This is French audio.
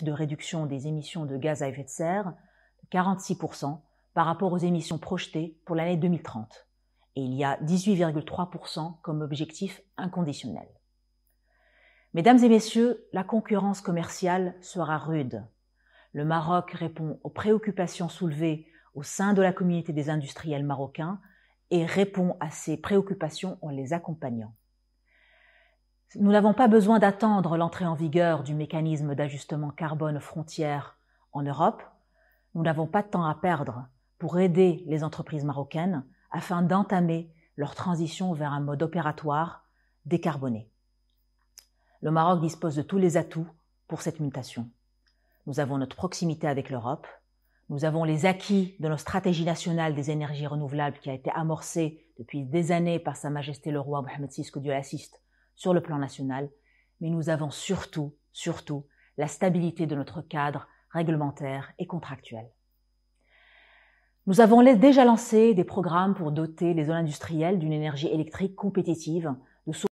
de réduction des émissions de gaz à effet de serre de 46% par rapport aux émissions projetées pour l'année 2030. Et il y a 18,3% comme objectif inconditionnel. Mesdames et messieurs, la concurrence commerciale sera rude. Le Maroc répond aux préoccupations soulevées au sein de la communauté des industriels marocains et répond à ces préoccupations en les accompagnant. Nous n'avons pas besoin d'attendre l'entrée en vigueur du mécanisme d'ajustement carbone frontière en Europe. Nous n'avons pas de temps à perdre pour aider les entreprises marocaines afin d'entamer leur transition vers un mode opératoire décarboné. Le Maroc dispose de tous les atouts pour cette mutation. Nous avons notre proximité avec l'Europe, nous avons les acquis de nos stratégie nationale des énergies renouvelables qui a été amorcée depuis des années par Sa Majesté le Roi Mohamed VI, que Dieu assiste, sur le plan national, mais nous avons surtout, surtout, la stabilité de notre cadre réglementaire et contractuel. Nous avons déjà lancé des programmes pour doter les zones industrielles d'une énergie électrique compétitive, de